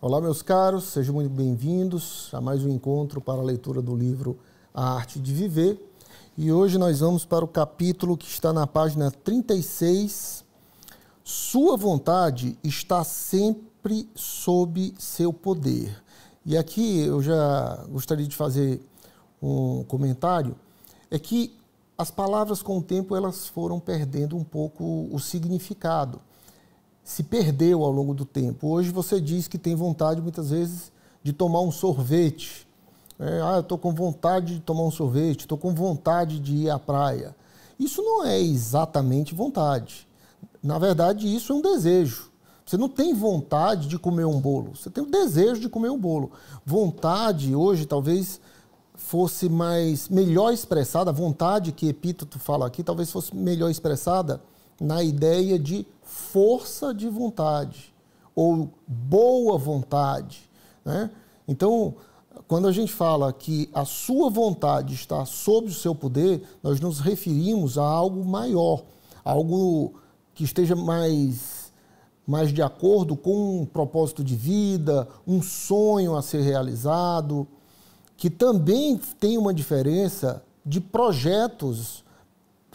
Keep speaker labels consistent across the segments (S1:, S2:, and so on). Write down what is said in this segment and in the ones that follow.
S1: Olá, meus caros, sejam muito bem-vindos a mais um encontro para a leitura do livro A Arte de Viver. E hoje nós vamos para o capítulo que está na página 36. Sua vontade está sempre sob seu poder. E aqui eu já gostaria de fazer um comentário: é que as palavras com o tempo elas foram perdendo um pouco o significado se perdeu ao longo do tempo. Hoje você diz que tem vontade, muitas vezes, de tomar um sorvete. É, ah, eu estou com vontade de tomar um sorvete, estou com vontade de ir à praia. Isso não é exatamente vontade. Na verdade, isso é um desejo. Você não tem vontade de comer um bolo, você tem o desejo de comer um bolo. Vontade, hoje, talvez fosse mais melhor expressada, vontade que Epíteto fala aqui, talvez fosse melhor expressada na ideia de força de vontade ou boa vontade. Né? Então, quando a gente fala que a sua vontade está sob o seu poder, nós nos referimos a algo maior, algo que esteja mais, mais de acordo com um propósito de vida, um sonho a ser realizado, que também tem uma diferença de projetos,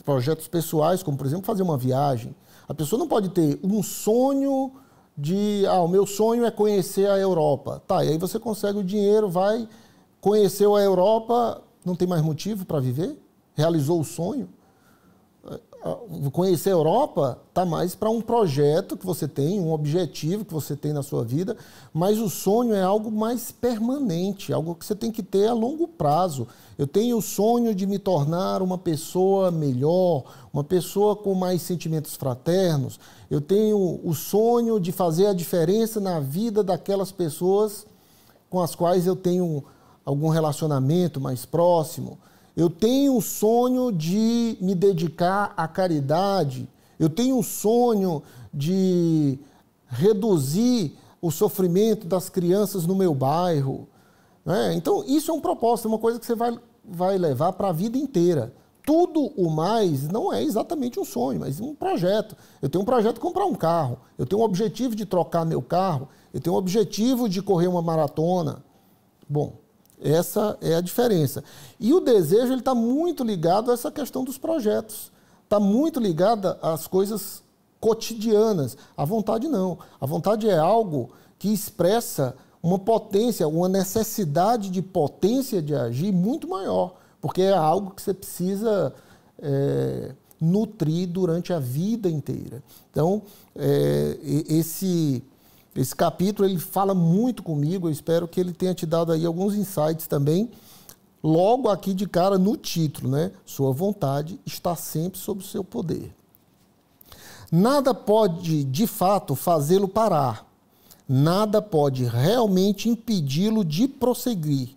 S1: projetos pessoais, como por exemplo fazer uma viagem, a pessoa não pode ter um sonho de, ah, o meu sonho é conhecer a Europa. Tá, e aí você consegue o dinheiro, vai, conheceu a Europa, não tem mais motivo para viver? Realizou o sonho? Ah, conhecer a Europa está mais para um projeto que você tem, um objetivo que você tem na sua vida, mas o sonho é algo mais permanente, algo que você tem que ter a longo prazo. Eu tenho o sonho de me tornar uma pessoa melhor, uma pessoa com mais sentimentos fraternos. Eu tenho o sonho de fazer a diferença na vida daquelas pessoas com as quais eu tenho algum relacionamento mais próximo. Eu tenho o sonho de me dedicar à caridade. Eu tenho o sonho de reduzir o sofrimento das crianças no meu bairro. Né? Então, isso é um propósito, é uma coisa que você vai, vai levar para a vida inteira. Tudo o mais não é exatamente um sonho, mas um projeto. Eu tenho um projeto de comprar um carro, eu tenho um objetivo de trocar meu carro, eu tenho um objetivo de correr uma maratona. Bom, essa é a diferença. E o desejo está muito ligado a essa questão dos projetos. Está muito ligada às coisas cotidianas. A vontade não. A vontade é algo que expressa uma potência, uma necessidade de potência de agir muito maior, porque é algo que você precisa é, nutrir durante a vida inteira. Então, é, esse esse capítulo ele fala muito comigo, eu espero que ele tenha te dado aí alguns insights também. Logo aqui de cara no título, né? Sua vontade está sempre sob o seu poder. Nada pode, de fato, fazê-lo parar. Nada pode realmente impedi-lo de prosseguir.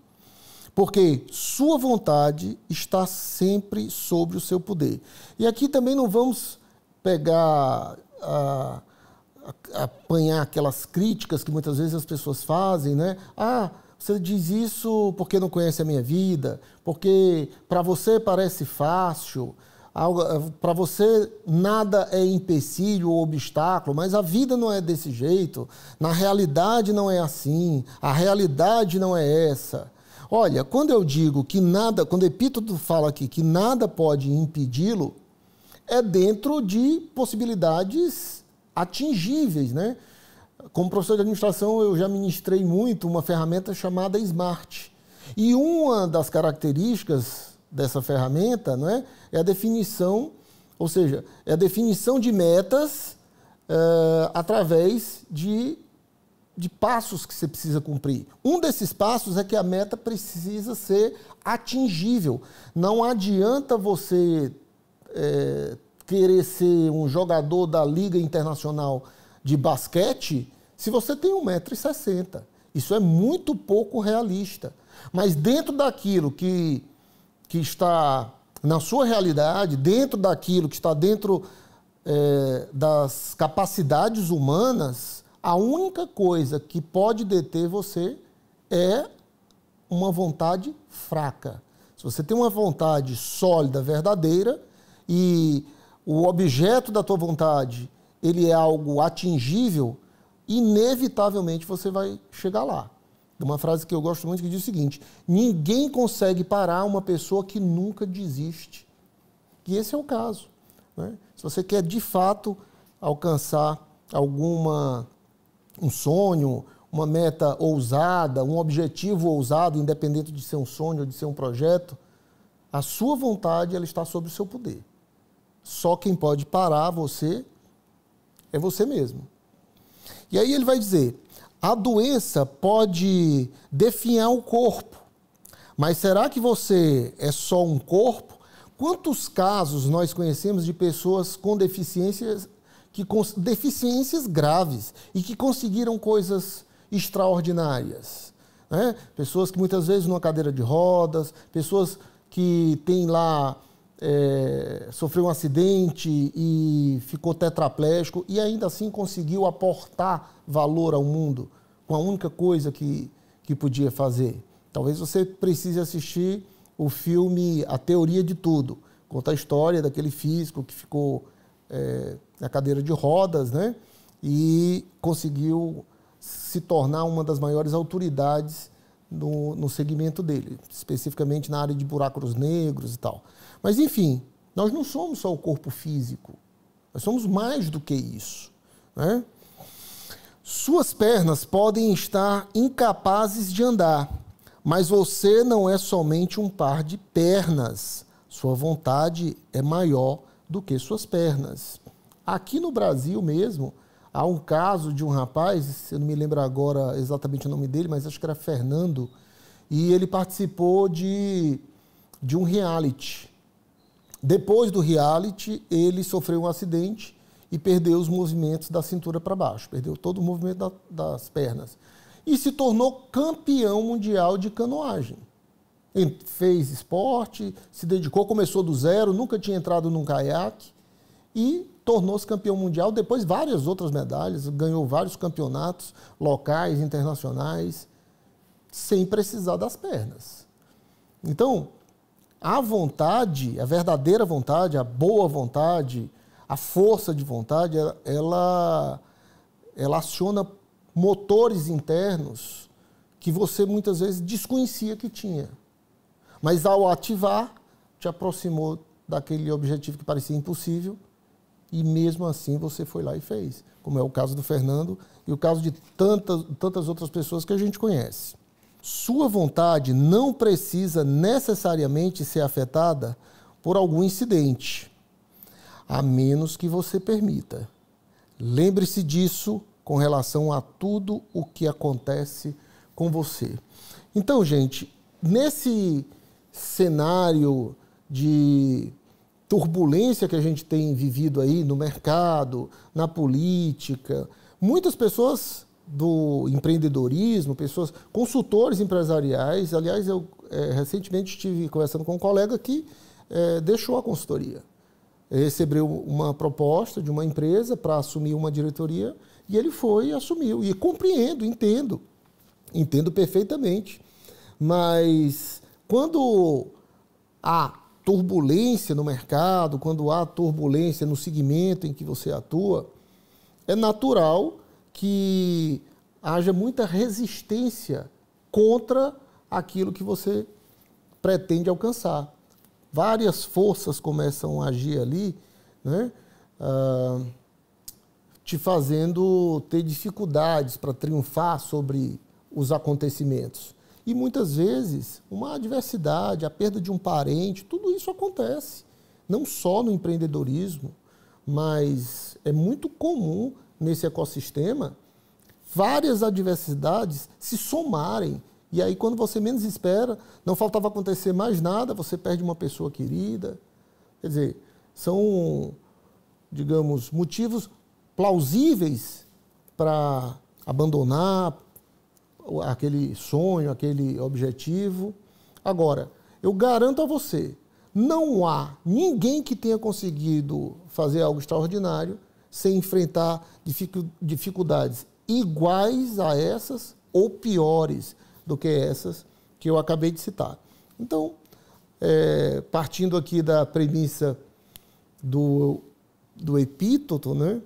S1: Porque sua vontade está sempre sobre o seu poder. E aqui também não vamos pegar a uh, apanhar aquelas críticas que muitas vezes as pessoas fazem, né? Ah, você diz isso porque não conhece a minha vida, porque para você parece fácil, eh, para você nada é empecilho ou obstáculo, mas a vida não é desse jeito, na realidade não é assim, a realidade não é essa. Olha, quando eu digo que nada, quando Epíteto fala aqui que nada pode impedi-lo, é dentro de possibilidades atingíveis, né? Como professor de administração, eu já ministrei muito uma ferramenta chamada SMART. E uma das características dessa ferramenta né, é a definição, ou seja, é a definição de metas uh, através de, de passos que você precisa cumprir. Um desses passos é que a meta precisa ser atingível. Não adianta você é, querer ser um jogador da Liga Internacional de Basquete se você tem 1,60m. Isso é muito pouco realista. Mas dentro daquilo que, que está na sua realidade, dentro daquilo que está dentro é, das capacidades humanas, a única coisa que pode deter você é uma vontade fraca. Se você tem uma vontade sólida, verdadeira, e o objeto da tua vontade, ele é algo atingível, inevitavelmente você vai chegar lá. Uma frase que eu gosto muito que diz o seguinte: ninguém consegue parar uma pessoa que nunca desiste. E esse é o caso. Né? Se você quer de fato alcançar alguma um sonho, uma meta ousada, um objetivo ousado, independente de ser um sonho ou de ser um projeto, a sua vontade ela está sob o seu poder só quem pode parar você é você mesmo. E aí ele vai dizer: a doença pode definhar o corpo, mas será que você é só um corpo? Quantos casos nós conhecemos de pessoas com deficiências, que, com deficiências graves e que conseguiram coisas extraordinárias? Né? Pessoas que muitas vezes numa cadeira de rodas, pessoas que têm lá é, sofreu um acidente e ficou tetraplégico e ainda assim conseguiu aportar valor ao mundo com a única coisa que, que podia fazer. Talvez você precise assistir o filme A Teoria de Tudo. Conta a história daquele físico que ficou é, na cadeira de rodas, né? E conseguiu se tornar uma das maiores autoridades no, no segmento dele, especificamente na área de buracos negros e tal. Mas, enfim, nós não somos só o corpo físico, nós somos mais do que isso. Né? Suas pernas podem estar incapazes de andar, mas você não é somente um par de pernas. Sua vontade é maior do que suas pernas. Aqui no Brasil mesmo, Há um caso de um rapaz, eu não me lembro agora exatamente o nome dele, mas acho que era Fernando, e ele participou de, de um reality. Depois do reality, ele sofreu um acidente e perdeu os movimentos da cintura para baixo, perdeu todo o movimento da, das pernas. E se tornou campeão mundial de canoagem. Ele fez esporte, se dedicou, começou do zero, nunca tinha entrado num caiaque e tornou-se campeão mundial, depois várias outras medalhas, ganhou vários campeonatos locais, internacionais, sem precisar das pernas. Então, a vontade, a verdadeira vontade, a boa vontade, a força de vontade, ela, ela aciona motores internos que você muitas vezes desconhecia que tinha. Mas ao ativar, te aproximou daquele objetivo que parecia impossível e mesmo assim você foi lá e fez, como é o caso do Fernando e o caso de tantas, tantas outras pessoas que a gente conhece. Sua vontade não precisa necessariamente ser afetada por algum incidente, a menos que você permita. Lembre-se disso com relação a tudo o que acontece com você. Então, gente, nesse cenário de turbulência que a gente tem vivido aí no mercado, na política, muitas pessoas do empreendedorismo, pessoas, consultores empresariais, aliás, eu é, recentemente estive conversando com um colega que é, deixou a consultoria. Ele recebeu uma proposta de uma empresa para assumir uma diretoria e ele foi e assumiu. E compreendo, entendo, entendo perfeitamente. Mas quando há turbulência no mercado, quando há turbulência no segmento em que você atua, é natural que haja muita resistência contra aquilo que você pretende alcançar. Várias forças começam a agir ali, né? Ah, te fazendo ter dificuldades para triunfar sobre os acontecimentos. E muitas vezes, uma adversidade, a perda de um parente, tudo isso acontece. Não só no empreendedorismo, mas é muito comum nesse ecossistema várias adversidades se somarem. E aí, quando você menos espera, não faltava acontecer mais nada, você perde uma pessoa querida. Quer dizer, são, digamos, motivos plausíveis para abandonar, aquele sonho, aquele objetivo. Agora, eu garanto a você, não há ninguém que tenha conseguido fazer algo extraordinário sem enfrentar dificuldades iguais a essas ou piores do que essas que eu acabei de citar. Então, é, partindo aqui da premissa do, do epíteto, né?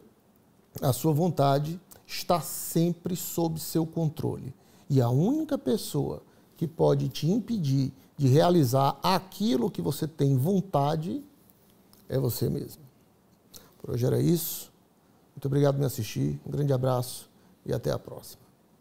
S1: a sua vontade está sempre sob seu controle. E a única pessoa que pode te impedir de realizar aquilo que você tem vontade é você mesmo. Por hoje era isso. Muito obrigado por me assistir. Um grande abraço e até a próxima.